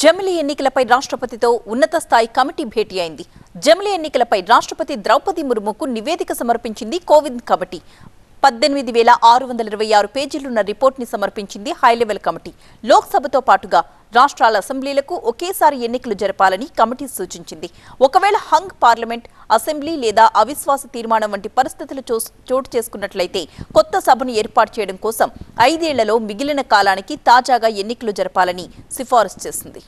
జమిలి ఎన్నికలపై రాష్ట్రపతితో ఉన్నత స్థాయి కమిటీ భేటీ అయింది జమిలి ఎన్నికలపై రాష్ట్రపతి ద్రౌపది ముర్ముకు నివేదిక సమర్పించింది కోవింద్ కమిటీ పద్దెనిమిది వేల ఆరు వందల ఇరవై ఆరు పేజీలున్న ని సమర్పించింది హైలెవెల్ కమిటీ లోక్సభతో పాటుగా రాష్ట్రాల అసెంబ్లీలకు ఒకేసారి ఎన్నికలు జరపాలని కమిటీ సూచించింది ఒకవేళ హంగ్ పార్లమెంట్ అసెంబ్లీ లేదా అవిశ్వాస తీర్మానం వంటి పరిస్థితులు చోటు చేసుకున్నట్లయితే కొత్త సభను ఏర్పాటు చేయడం కోసం ఐదేళ్లలో మిగిలిన కాలానికి తాజాగా ఎన్నికలు జరపాలని సిఫారసు చేసింది